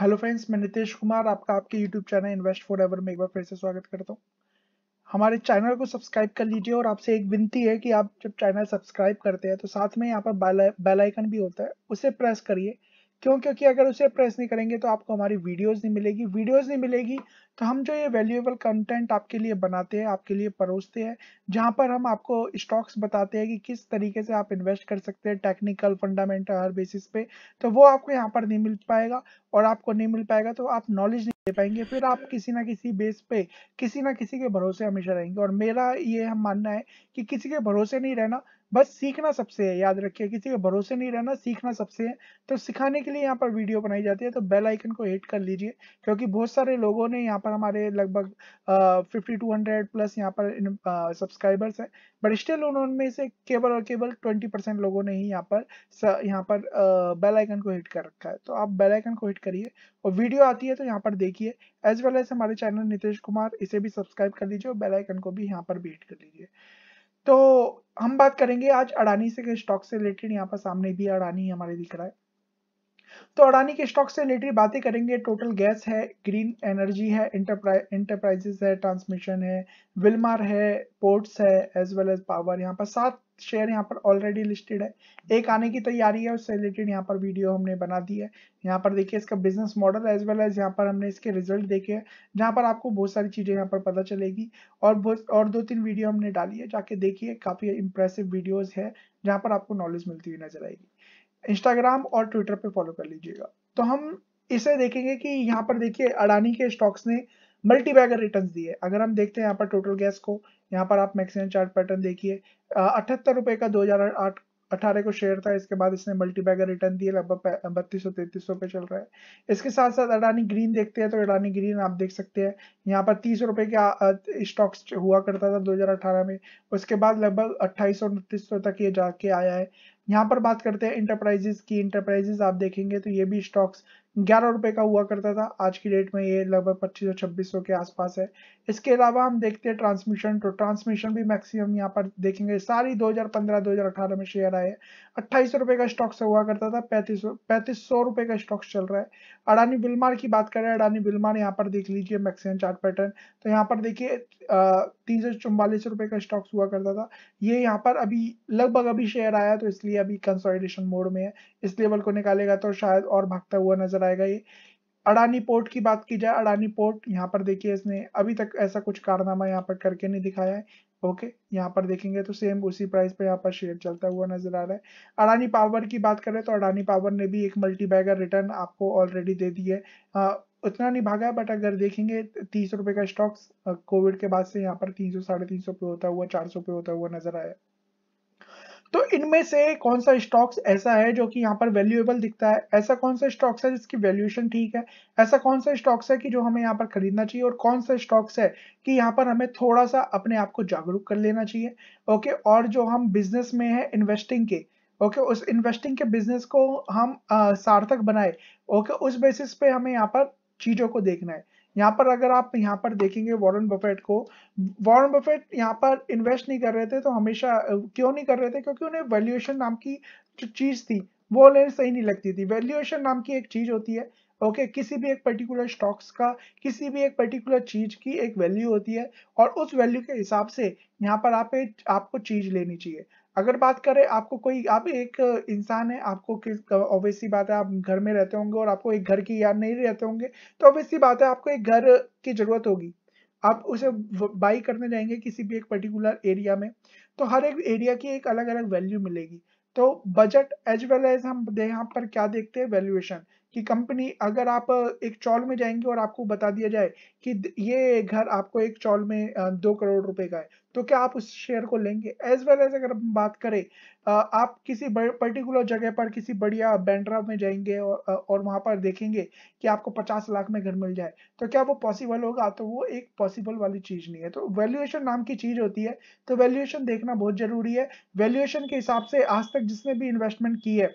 hello friends मैं नितेश कुमार आपका आपके YouTube channel invest for ever में एक बार फिर से स्वागत करता हूँ हमारे चैनल को सब्सक्राइब कर लीजिए और आपसे एक विनती है कि आप जब चैनल सब्सक्राइब करते हैं तो साथ में यहाँ पर बेल आइकन भी होता है उसे प्रेस करिए क्यों क्योंकि अगर उसे प्रेस नहीं करेंगे तो आपको हमारी वीडियोस नहीं मिलेगी वीडियोस नहीं मिलेगी तो हम जो ये वैल्यूएबल कंटेंट आपके लिए बनाते हैं आपके लिए परोसते हैं जहाँ पर हम आपको स्टॉक्स बताते हैं कि किस तरीके से आप इन्वेस्ट कर सकते हैं टेक्निकल फंडामेंटल हर बेसिस पे तो वो आपको यहाँ पर नहीं मिल पाएगा और आपको नहीं मिल पाएगा तो आप नॉलेज नहीं दे पाएंगे फिर आप किसी ना किसी बेस पे किसी ना किसी के भरोसे हमेशा रहेंगे और मेरा ये हम मानना है कि किसी के भरोसे नहीं रहना बस सीखना सबसे है याद रखिए किसी के भरोसे नहीं रहना सीखना सबसे है तो सिखाने के लिए यहाँ पर वीडियो बनाई जाती है तो बेल आइकन को हिट कर लीजिए क्योंकि बहुत सारे लोगों ने यहाँ पर हमारे लगभग फिफ्टी टू हंड्रेड प्लस यहाँ पर सब्सक्राइबर्स हैं बट स्टिल उन्होंने से केवल और केवल ट्वेंटी परसेंट लोगों ने ही यहाँ पर यहाँ पर बेलाइकन को हिट कर रखा है तो आप बेलाइकन को हिट करिए और वीडियो आती है तो यहाँ पर देखिए एज वेल एज हमारे चैनल नीतीश कुमार इसे भी सब्सक्राइब कर लीजिए और बेलाइकन को भी यहाँ पर भी हिट कर लीजिए तो हम बात करेंगे आज अडानी से स्टॉक से रिलेटेड यहाँ पर सामने भी अडानी हमारे दिख रहा है तो अडानी के स्टॉक से रिलेटेड बातें करेंगे टोटल गैस है ग्रीन एनर्जी है इंटरप्राइजेस है ट्रांसमिशन है विलमार है पोर्ट्स है एज वेल एज पावर यहाँ पर सात शेयर यहाँ पर ऑलरेडी लिस्टेड है एक आने की तैयारी है उससे रिलेटेड यहाँ पर वीडियो हमने बना दी है यहाँ पर देखिए इसका business model as well as यहाँ पर हमने इसके रिजल्ट देखे हैं जहाँ पर आपको बहुत सारी चीज़ें यहाँ पर पता चलेगी और बहुत और दो तीन वीडियो हमने डाली है जाके देखिए काफ़ी इंप्रेसिव वीडियोज़ है जहाँ पर आपको नॉलेज मिलती हुई नजर आएगी इंस्टाग्राम और ट्विटर पर फॉलो कर लीजिएगा तो हम इसे देखेंगे कि यहाँ पर देखिए अडानी के स्टॉक्स ने मल्टीबैगर रिटर्न दिए अगर हम देखते हैं यहाँ पर टोटल गैस को यहाँ पर आप मैक्सिमम चार्ट पैटर्न देखिए अठहत्तर रुपए का दो हजार आठ अठारह को शेयर था इसके बाद इसने मल्टी बैगर रिटर्न दिए लगभग बत्तीस सौ तैतीस सौ पे चल रहा है इसके साथ साथ अडानी ग्रीन देखते हैं तो अडानी ग्रीन आप देख सकते हैं यहाँ पर तीस रुपए के स्टॉक्स हुआ करता था 2018 में उसके बाद लगभग अट्ठाईस सौ उनतीस सौ तक ये जाके आया है यहाँ पर बात करते हैं इंटरप्राइजेस की इंटरप्राइजेस आप देखेंगे तो ये भी स्टॉक्स ग्यारह रुपए का हुआ करता था आज की डेट में ये लगभग पच्चीस सौ छब्बीस सौ के आसपास है इसके अलावा हम देखते हैं ट्रांसमिशन तो ट्रांसमिशन भी मैक्सिमम यहाँ पर देखेंगे सारी 2015 2018 में शेयर आए अट्ठाईस रुपए का स्टॉक्स हुआ करता था पैंतीस पैंतीस सौ रुपए का स्टॉक्स चल रहा है अडानी बिलमार की बात करें अडानी बिलमार यहाँ पर देख लीजिए मैक्सिमम चार्ट पैटर्न तो यहाँ पर देखिए तीन सौ चौवालीस रुपए का स्टॉक्स हुआ करता था ये यहाँ पर अभी लगभग अभी शेयर आया तो इसलिए अभी कंसोलिडेशन मोड में है इस लेवल को निकालेगा तो शायद और भागता हुआ नजर नजर आएगा ये अडानी पोर्ट की बात की जाए अडानी पोर्ट यहाँ पर देखिए इसने अभी तक ऐसा कुछ कारनामा यहाँ पर करके नहीं दिखाया है ओके यहाँ पर देखेंगे तो सेम उसी प्राइस पे यहाँ पर शेयर चलता हुआ नजर आ रहा है अडानी पावर की बात करें तो अडानी पावर ने भी एक मल्टी बैगर रिटर्न आपको ऑलरेडी दे दी है आ, उतना नहीं भागा बट अगर देखेंगे तीस रुपए का स्टॉक्स कोविड के बाद से यहाँ पर तीन सौ साढ़े तीन सौ पे होता हुआ चार सौ पे होता हुआ नजर आया तो इनमें से कौन सा स्टॉक्स ऐसा है जो कि यहाँ पर वैल्यूएबल दिखता है ऐसा कौन सा स्टॉक्स है जिसकी वैल्यूएशन ठीक है ऐसा कौन सा स्टॉक्स है कि जो हमें यहाँ पर खरीदना चाहिए और कौन सा स्टॉक्स है कि यहाँ पर हमें थोड़ा सा अपने आप को जागरूक कर लेना चाहिए ओके और जो हम बिजनेस में है इन्वेस्टिंग के ओके उस इन्वेस्टिंग के बिजनेस को हम आ, सार्थक बनाए ओके उस बेसिस पे हमें यहाँ पर चीजों को देखना है यहाँ पर अगर आप यहाँ पर देखेंगे वॉरेन बफेट को वॉरेन बफेट यहाँ पर इन्वेस्ट नहीं कर रहे थे तो हमेशा क्यों नहीं कर रहे थे क्योंकि उन्हें वैल्यूएशन नाम की जो चीज़ थी वो उन्हें सही नहीं लगती थी वैल्यूएशन नाम की एक चीज़ होती है ओके okay, किसी भी एक पर्टिकुलर स्टॉक्स का किसी भी एक पर्टिकुलर चीज की एक वैल्यू होती है और उस वैल्यू के हिसाब से यहाँ पर आप आपको चीज लेनी चाहिए अगर बात करें आपको कोई आप एक इंसान है आपको किस ऑब्वियसली बात है आप घर में रहते होंगे और आपको एक घर की याद नहीं रहते होंगे तो ऑब्वियसली बात है आपको एक घर की जरूरत होगी आप उसे बाई करने जाएंगे किसी भी एक पर्टिकुलर एरिया में तो हर एक एरिया की एक अलग अलग वैल्यू मिलेगी तो बजट एज वेल एज हम यहाँ पर क्या देखते हैं वैल्यूएशन कि कंपनी अगर आप एक चौल में जाएंगे और आपको बता दिया जाए कि ये घर आपको एक चौल में दो करोड़ रुपए का है तो क्या आप उस शेयर को लेंगे एज वेल एज अगर हम बात करें आप किसी पर्टिकुलर जगह पर किसी बढ़िया बैंड्रा में जाएंगे और और वहां पर देखेंगे कि आपको पचास लाख में घर मिल जाए तो क्या वो पॉसिबल होगा तो वो एक पॉसिबल वाली चीज नहीं है तो वैल्यूएशन नाम की चीज होती है तो वैल्यूएशन देखना बहुत जरूरी है वैल्यूएशन के हिसाब से आज तक जिसने भी इन्वेस्टमेंट की है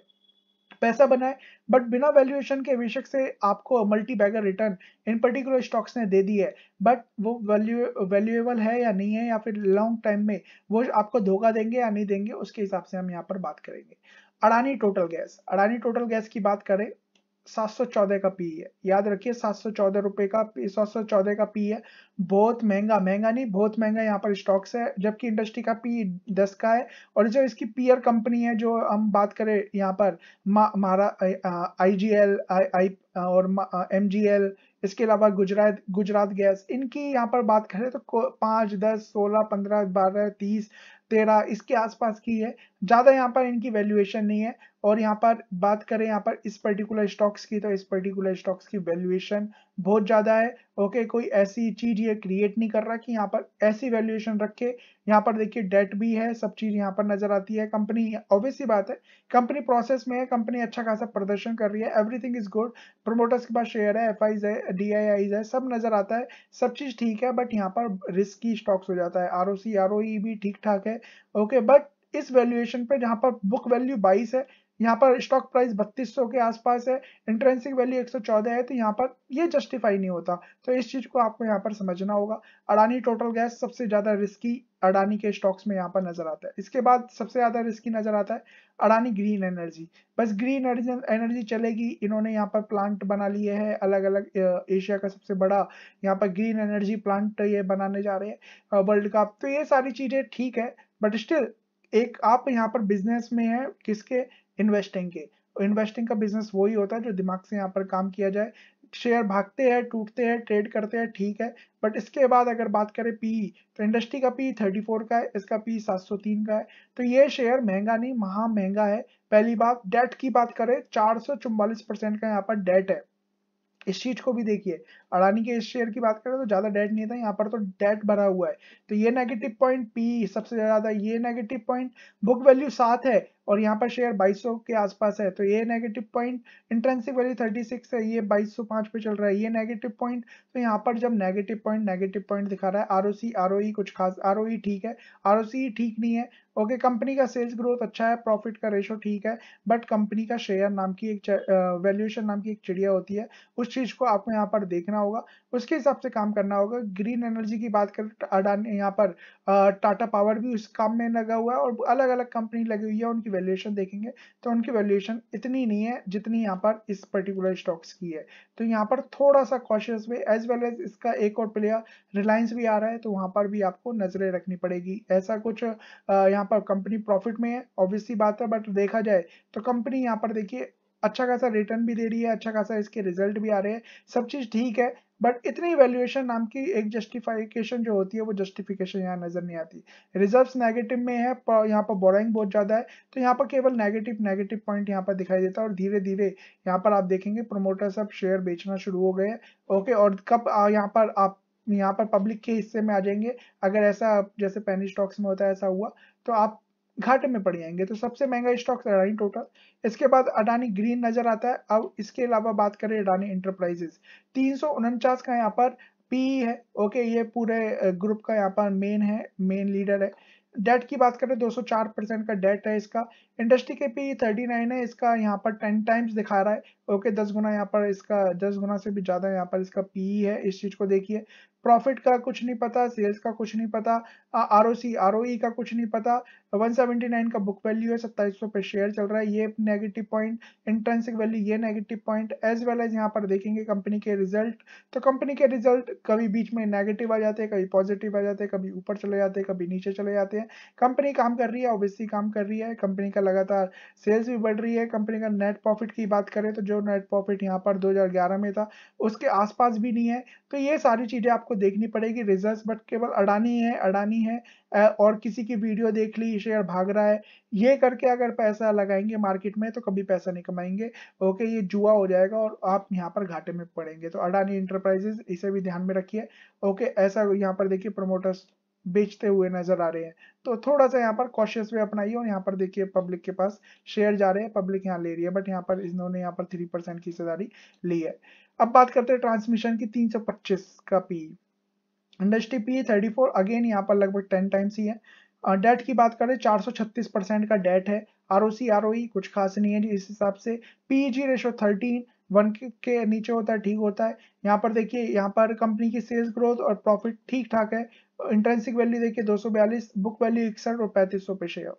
पैसा बनाए बट बिना वैल्यूएशन के बेशक से आपको मल्टी बैगर रिटर्न इन पर्टिकुलर स्टॉक्स ने दे दी है बट वो वैल्यू वैल्यूएबल है या नहीं है या फिर लॉन्ग टाइम में वो आपको धोखा देंगे या नहीं देंगे उसके हिसाब से हम यहाँ पर बात करेंगे Adani total gas Adani total gas की बात करें 714 का पी है याद रखिए सात सौ चौदह रुपए का सात सौ चौदह का पी है बहुत महंगा महंगा नहीं बहुत महंगा यहाँ पर स्टॉक्स है जबकि इंडस्ट्री का पी दस का है और जो इसकी पीयर कंपनी है जो हम बात करें यहाँ पर मारा आई जी एल आई, और एम जी एल इसके अलावा गुजरात गुजरात गैस इनकी यहाँ पर बात करें तो पाँच दस सोलह पंद्रह बारह तीस तेरह इसके आसपास की है ज़्यादा यहाँ पर इनकी वैल्यूएशन नहीं है और यहाँ पर बात करें यहाँ पर इस पर्टिकुलर स्टॉक्स की तो इस पर्टिकुलर स्टॉक्स की वैल्यूएशन बहुत ज़्यादा है ओके कोई ऐसी चीज़ ये क्रिएट नहीं कर रहा कि यहाँ पर ऐसी वैल्यूएशन रखे यहाँ पर देखिए डेट भी है सब चीज़ यहाँ पर नज़र आती है कंपनी ऑब्वियसली बात है कंपनी प्रोसेस में है कंपनी अच्छा खासा प्रदर्शन कर रही है एवरीथिंग इज गुड प्रोमोटर्स के पास शेयर है एफ है डी है सब नज़र आता है सब चीज़ ठीक है बट यहाँ पर रिस्की स्टॉक्स हो जाता है आर ओ e भी ठीक ठाक है ओके बट इस वैल्यूएशन पे जहां पर बुक वैल्यू 22 है यहाँ पर स्टॉक प्राइस 3200 के आसपास है इंट्रेंसिक वैल्यू 114 है तो यहाँ पर ये जस्टिफाई नहीं होता तो इस चीज़ को आपको यहाँ पर समझना होगा अडानी टोटल गैस सबसे ज़्यादा रिस्की अडानी के स्टॉक्स में यहाँ पर नजर आता है इसके बाद सबसे ज़्यादा रिस्की नजर आता है अडानी ग्रीन एनर्जी बस ग्रीन एनर्जी चलेगी इन्होंने यहाँ पर प्लांट बना लिए है अलग अलग एशिया का सबसे बड़ा यहाँ पर ग्रीन एनर्जी प्लांट ये बनाने जा रहे हैं वर्ल्ड कप तो ये सारी चीज़ें ठीक है बट स्टिल एक आप यहाँ पर बिजनेस में है किसके इन्वेस्टिंग के इन्वेस्टिंग का बिजनेस वही होता है जो दिमाग से यहाँ पर काम किया जाए शेयर भागते हैं टूटते हैं ट्रेड करते हैं ठीक है बट इसके बाद अगर बात करें पी तो इंडस्ट्री का पी 34 का है इसका पी 703 का है तो ये शेयर महंगा नहीं महा महंगा है पहली बात डेट की बात करें चार परसेंट का यहाँ पर डेट है इस चीज को भी देखिए अडानी के इस शेयर की बात करें तो ज्यादा डेट नहीं था यहाँ पर तो डेट भरा हुआ है तो ये नेगेटिव पॉइंट पी सबसे ज्यादा ये नेगेटिव पॉइंट बुक वैल्यू सात है और यहाँ पर शेयर 2200 के आसपास है तो ये नेगेटिव पॉइंट इंट्रेंसिक वैल्यू 36 है ये 2205 पे चल रहा है ये नेगेटिव पॉइंट तो यहाँ पर जब नेगेटिव पॉइंट नेगेटिव पॉइंट दिखा रहा है आर ओ e कुछ खास आर e ठीक है आर e ठीक नहीं है ओके कंपनी का सेल्स ग्रोथ अच्छा है प्रॉफिट का रेशो ठीक है बट कंपनी का शेयर नाम की एक वैल्यूएशन नाम की एक चिड़िया होती है उस चीज़ को आपको यहाँ पर देखना होगा उसके हिसाब से काम करना होगा ग्रीन एनर्जी की बात करें तो अडानी यहाँ पर टाटा पावर भी उस काम में लगा हुआ है और अलग अलग कंपनी लगी हुई है उनकी वैल्यूएशन देखेंगे तो उनकी वैल्यूएशन इतनी नहीं है जितनी यहाँ पर इस पर्टिकुलर स्टॉक्स की है तो यहाँ पर थोड़ा सा cautious way as well as इसका एक और प्लेयर रिलायंस भी आ रहा है तो वहाँ पर भी आपको नजरें रखनी पड़ेगी ऐसा कुछ यहाँ यहाँ पर कंपनी प्रॉफिट में है ऑब्वियसली बात है बट देखा जाए तो कंपनी यहाँ पर देखिए अच्छा खासा रिटर्न भी दे रही है अच्छा खासा इसके रिजल्ट भी आ रहे हैं सब चीज़ ठीक है बट इतनी वैल्यूएशन नाम की एक जस्टिफिकेशन जो होती है वो जस्टिफिकेशन यहाँ नजर नहीं आती रिजर्व्स नेगेटिव में है पर यहाँ पर बोराइंग बहुत ज्यादा है तो यहाँ पर केवल नेगेटिव नेगेटिव पॉइंट यहाँ पर दिखाई देता है और धीरे धीरे यहाँ पर आप देखेंगे प्रोमोटर सब शेयर बेचना शुरू हो गए ओके और कब यहाँ पर आप यहाँ पर पब्लिक के हिस्से में आ जाएंगे अगर ऐसा जैसे पैनी स्टॉक्स में होता है ऐसा हुआ तो आप घाटे में पड़ जाएंगे तो सबसे महंगा स्टॉक अडानी टोटल इसके बाद अडानी ग्रीन नजर आता है अब इसके अलावा बात करें अडानी इंटरप्राइजेस तीन का यहाँ पर पी है ओके ये पूरे ग्रुप का यहाँ पर मेन है मेन लीडर है डेट की बात करें 204 परसेंट का डेट है इसका इंडस्ट्री के पी 39 है इसका यहाँ पर 10 टाइम्स दिखा रहा है ओके दस गुना यहाँ पर इसका दस गुना से भी ज़्यादा यहाँ पर इसका पीई है इस चीज़ को देखिए प्रॉफिट का कुछ नहीं पता सेल्स का कुछ नहीं पता are O C R O ई का कुछ नहीं पता 179 का बुक वैल्यू है सत्ताईस पे शेयर चल रहा है ये नेगेटिव पॉइंट इंट्रेंसिक वैल्यू ये negative point as well as यहाँ पर देखेंगे कंपनी के रिजल्ट तो कंपनी के रिजल्ट कभी बीच में नेगेटिव आ जाते हैं कभी पॉजिटिव आ जाते हैं कभी ऊपर चले जाते हैं कभी नीचे चले जाते हैं कंपनी काम कर रही है ओबियसली काम कर रही है कंपनी का लगातार सेल्स भी बढ़ रही है कंपनी का नेट प्रॉफिट की बात करें तो जो नेट प्रॉफिट यहाँ पर 2011 में था उसके आसपास भी नहीं है तो ये सारी चीज़ें आपको देखनी पड़ेगी रिजल्ट बट केवल अडानी है अडानी है और किसी की वीडियो देख ली शेयर भाग रहा है ये करके अगर पैसा लगाएंगे मार्केट में तो कभी पैसा नहीं कमाएंगे ओके ये जुआ हो जाएगा और आप यहाँ पर घाटे में पड़ेंगे तो अडानी इंटरप्राइजेस इसे भी ध्यान में रखिए ओके ऐसा यहाँ पर देखिए प्रमोटर्स बेचते हुए नजर आ रहे हैं तो थोड़ा सा यहाँ पर कॉशियस वे अपनाइए और यहाँ पर देखिए पब्लिक के पास शेयर जा रहे हैं पब्लिक यहाँ ले रही है बट यहाँ पर इन्होंने यहाँ पर थ्री परसेंट की हिस्सेदारी ली है अब बात करते हैं ट्रांसमिशन की 325 का पी इंडस्ट्री पी 34 अगेन यहाँ पर लगभग टेन टाइम्स ही है डेट की बात करें चार परसेंट का डेट है आर ओ सी आर ओ कुछ खास नहीं है जी इस हिसाब से P G ratio thirteen one के नीचे होता है ठीक होता है यहाँ पर देखिए यहाँ पर कंपनी की सेल्स ग्रोथ और प्रॉफिट ठीक ठाक है इंट्रेंसिक वैल्यू देखिए 242 बुक वैल्यू इकसठ और पैंतीस पे शेयर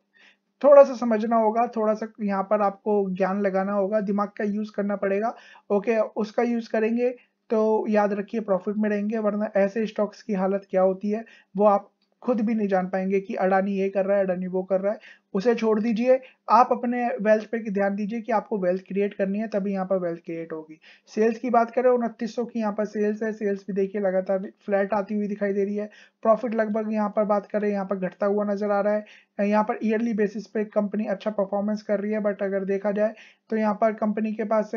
थोड़ा सा समझना होगा थोड़ा सा यहाँ पर आपको ज्ञान लगाना होगा दिमाग का यूज करना पड़ेगा ओके उसका यूज करेंगे तो याद रखिए प्रॉफिट में रहेंगे वरना ऐसे स्टॉक्स की हालत क्या होती है वो आप खुद भी नहीं जान पाएंगे कि अडानी ये कर रहा है अडानी वो कर रहा है उसे छोड़ दीजिए आप अपने वेल्थ पे ध्यान दीजिए कि आपको वेल्थ क्रिएट करनी है तभी यहाँ पर वेल्थ क्रिएट होगी सेल्स की बात करें उनतीस की यहाँ पर सेल्स है सेल्स भी देखिए लगातार फ्लैट आती हुई दिखाई दे रही है प्रॉफिट लगभग यहाँ पर बात करें यहाँ पर घटता हुआ नजर आ रहा है यहाँ पर ईयरली बेसिस पे कंपनी अच्छा परफॉर्मेंस कर रही है बट अगर देखा जाए तो यहाँ पर कंपनी के पास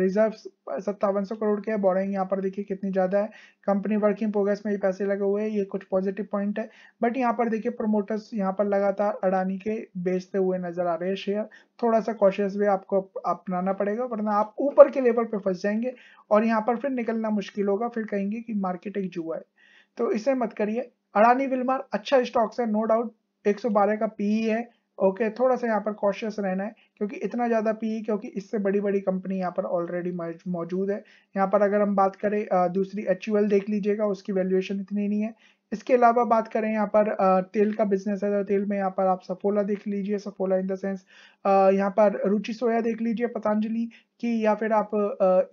रिजर्व सत्तावन सौ करोड़ के बोरिंग यहाँ पर देखिए कितनी ज़्यादा है कंपनी वर्किंग प्रोग्रेस में भी पैसे लगे हुए हैं ये कुछ पॉजिटिव पॉइंट है बट यहाँ पर देखिए प्रमोटर्स यहाँ पर लगातार अडानी के बेचते हुए नजर आ रहे हैं शेयर थोड़ा सा कॉशियस भी आपको अपनाना पड़ेगा वरना आप ऊपर के लेवल पर फंस जाएंगे और यहाँ पर फिर निकलना मुश्किल होगा फिर कहेंगे कि मार्केट एक जुआ है तो इसे मत करिए अडानी विलमार अच्छा स्टॉक्स है नो डाउट बारह का पीई e है ओके थोड़ा सा यहाँ पर कॉशियस रहना है क्योंकि इतना ज़्यादा पी क्योंकि इससे बड़ी बड़ी कंपनी यहाँ पर ऑलरेडी मौजूद है यहाँ पर अगर हम बात करें दूसरी एच देख लीजिएगा उसकी वैल्यूएशन इतनी नहीं है इसके अलावा बात करें यहाँ पर तेल का बिजनेस है तो तेल में यहाँ पर आप सफोला देख लीजिए सफोला इन द सेंस यहाँ पर रुचि सोया देख लीजिए पतंजलि की या फिर आप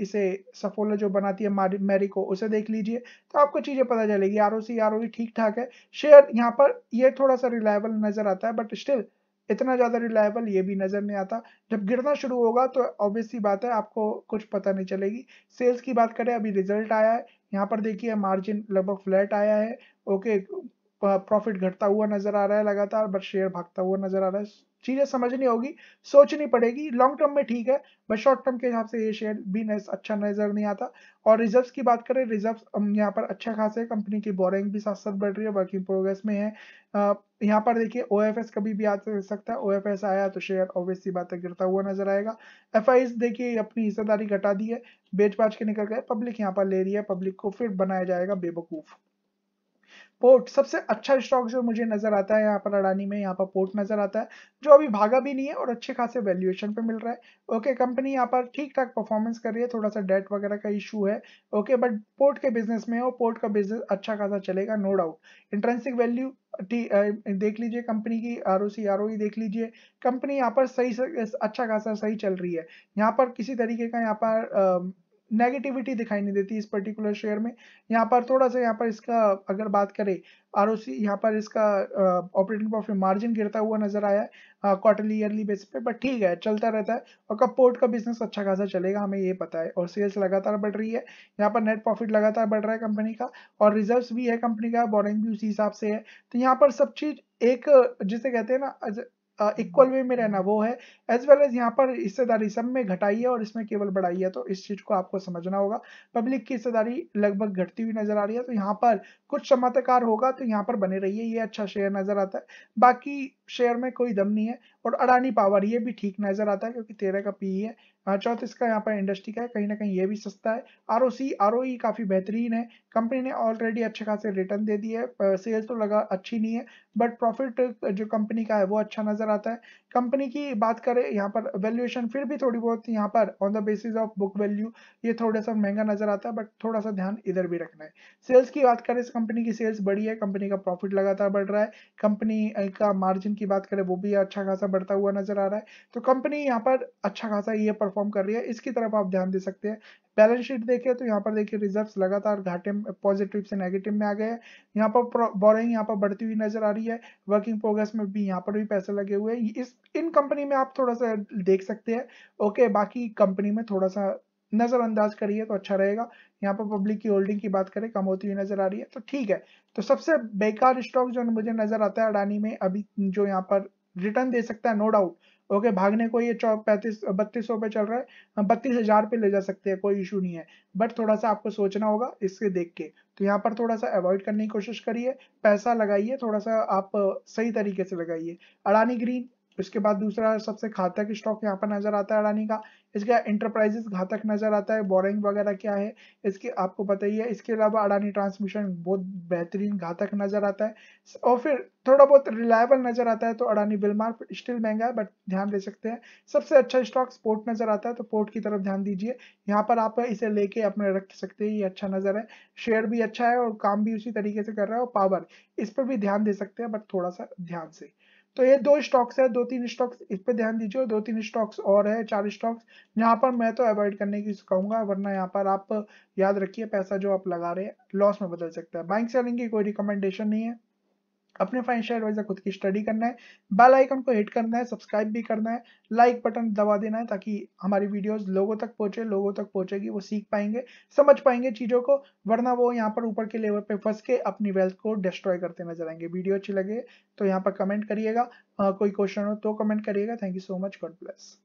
इसे सफोला जो बनाती है मैरी को उसे देख लीजिए तो आपको चीज़ें पता चलेगी आर ओ सी आर ओ ठीक ठाक है शेयर यहाँ पर ये यह थोड़ा सा रिलायबल नज़र आता है बट स्टिल इतना ज़्यादा रिलायबल ये भी नज़र नहीं आता जब गिरना शुरू होगा तो ऑब्वियस सी बात है आपको कुछ पता नहीं चलेगी सेल्स की बात करें अभी रिजल्ट आया है यहाँ पर देखिए मार्जिन लगभग फ्लैट आया है ओके प्रॉफिट घटता हुआ नजर आ रहा है लगातार बट शेयर भागता हुआ नजर आ रहा है चीजें समझनी होगी सोचनी पड़ेगी लॉन्ग टर्म में ठीक है बट शॉर्ट टर्म के हिसाब से ये शेयर भी अच्छा नजर नहीं आता और रिजर्व्स की बात करें रिजर्व्स यहाँ पर अच्छा खासा है कंपनी की बोरिंग भी साथ साथ बढ़ रही है वर्किंग प्रोग्रेस में है यहाँ पर देखिए ओ कभी भी आ सकता है ओ आया तो शेयर ऑब्वियसली बात है गिरता हुआ नजर आएगा एफ देखिए अपनी हिस्सेदारी घटा दी है बेच के निकल गए पब्लिक यहाँ पर ले रही है पब्लिक को फिर बनाया जाएगा बेवकूफ़ पोर्ट सबसे अच्छा स्टॉक जो मुझे नजर आता है यहाँ पर अडानी में यहाँ पर पोर्ट नजर आता है जो अभी भागा भी नहीं है और अच्छे खासे वैल्यूएशन पे मिल रहा है ओके कंपनी यहाँ पर ठीक ठाक परफॉर्मेंस कर रही है थोड़ा सा डेट वगैरह का इशू है ओके बट पोर्ट के बिजनेस में और पोर्ट का बिजनेस अच्छा खासा चलेगा नो डाउट इंट्रेंसिक वैल्यू देख लीजिए कंपनी की आर ओ सी आर ओ देख लीजिए कंपनी यहाँ पर सही अच्छा खासा सही चल रही है यहाँ पर किसी तरीके का यहाँ पर नेगेटिविटी दिखाई नहीं देती इस पर्टिकुलर शेयर में यहाँ पर थोड़ा सा यहाँ पर इसका अगर बात करें आर ओ सी यहाँ पर इसका ऑपरेटिंग प्रॉफिट मार्जिन गिरता हुआ नजर आया है क्वार्टरली ईयरली बेसिस पे बट ठीक है चलता रहता है और कब पोर्ट का बिजनेस अच्छा खासा चलेगा हमें ये पता है और सेल्स लगातार बढ़ रही है यहाँ पर नेट प्रॉफिट लगातार बढ़ रहा है कंपनी का और रिजर्व भी है कंपनी का बोरिंग भी उसी हिसाब से है तो यहाँ पर सब चीज एक जिसे कहते हैं ना इक्वल वे में रहना वो है एज वेल एज यहाँ पर हिस्सेदारी सब में घटाई है और इसमें केवल बढ़ाई है तो इस चीज को आपको समझना होगा पब्लिक की हिस्सेदारी लगभग घटती हुई नजर आ रही है तो यहाँ पर कुछ क्षमताकार होगा तो यहाँ पर बने रहिए ये अच्छा शेयर नजर आता है बाकी शेयर में कोई दम नहीं है और अडानी पावर ये भी ठीक नजर आता है क्योंकि तेरह का पी e है हाँ, चौंतीस का यहाँ पर इंडस्ट्री का है कहीं ना कहीं ये भी सस्ता है R O C R O E e काफ़ी बेहतरीन है कंपनी ने ऑलरेडी अच्छे खासे रिटर्न दे दिए है तो लगा अच्छी नहीं है बट प्रॉफिट जो कंपनी का है वो अच्छा नज़र आता है कंपनी की बात करें यहाँ पर वैल्यूएशन फिर भी थोड़ी बहुत यहाँ पर on the basis of book value ये थोड़ा सा महंगा नज़र आता है बट थोड़ा सा ध्यान इधर भी रखना है सेल्स की बात करें इस कंपनी की सेल्स बढ़ी है कंपनी का प्रॉफिट लगातार बढ़ रहा है कंपनी का मार्जिन की बात करें वो भी अच्छा खासा बढ़ता हुआ नज़र आ रहा है तो कंपनी यहाँ पर अच्छा खासा ये परफॉर्म परफॉर्म कर रही है इसकी तरफ आप ध्यान दे सकते हैं बैलेंस शीट देखिए तो यहाँ पर देखिए रिजर्व्स लगातार घाटे में पॉजिटिव से नेगेटिव में आ गए हैं यहाँ पर बोरिंग यहाँ पर बढ़ती हुई नजर आ रही है वर्किंग प्रोग्रेस में भी यहाँ पर भी पैसे लगे हुए हैं इस इन कंपनी में आप थोड़ा सा देख सकते हैं ओके बाकी कंपनी में थोड़ा सा नज़रअंदाज करिए तो अच्छा रहेगा यहाँ पर पब्लिक की होल्डिंग की बात करें कम होती हुई नजर आ रही है तो ठीक है तो सबसे बेकार स्टॉक जो मुझे नजर आता है अडानी में अभी जो यहाँ पर रिटर्न दे सकता है नो डाउट ओके भागने को ये चौ पैंतीस बत्तीस सौ पे चल रहा है बत्तीस हजार पे ले जा सकते हैं कोई इशू नहीं है बट थोड़ा सा आपको सोचना होगा इसके देख के तो यहाँ पर थोड़ा सा अवॉइड करने की कोशिश करिए पैसा लगाइए थोड़ा सा आप सही तरीके से लगाइए अड़ानी ग्रीन उसके बाद दूसरा सबसे घातक स्टॉक यहाँ पर नजर आता है अडानी का इसके इंटरप्राइजेस घातक नजर आता है बोरिंग वगैरह क्या है इसके आपको बताइए इसके अलावा अडानी ट्रांसमिशन बहुत बेहतरीन घातक नजर आता है और फिर थोड़ा बहुत रिलायबल नजर आता है तो अडानी बिलमार्क स्टिल महंगा है बट ध्यान दे सकते हैं सबसे अच्छा स्टॉक पोर्ट नजर आता है तो पोर्ट की तरफ ध्यान दीजिए यहाँ पर आप इसे लेके अपने रख सकते हैं ये अच्छा नजर है शेयर भी अच्छा है और काम भी उसी तरीके से कर रहा है और पावर इस पर भी ध्यान दे सकते हैं बट थोड़ा सा ध्यान से तो ये दो स्टॉक्स है दो तीन स्टॉक्स इस पे ध्यान दीजिए दो तीन स्टॉक्स और है चार स्टॉक्स यहाँ पर मैं तो अवॉइड करने की कहूंगा वरना यहाँ पर आप याद रखिए पैसा जो आप लगा रहे हैं लॉस में बदल सकता है बाइक सेलिंग की कोई रिकमेंडेशन नहीं है अपने फाइनेंशियल एडवाइजर खुद की स्टडी करना है बेल आइकन को हिट करना है सब्सक्राइब भी करना है लाइक बटन दबा देना है ताकि हमारी वीडियोस लोगों तक पहुंचे लोगों तक पहुंचेगी वो सीख पाएंगे समझ पाएंगे चीज़ों को वरना वो यहाँ पर ऊपर के लेवल पे फंस के अपनी वेल्थ को डिस्ट्रॉय करते नजर आएंगे वीडियो अच्छी लगे तो यहाँ पर कमेंट करिएगा कोई क्वेश्चन हो तो कमेंट करिएगा thank you so much God bless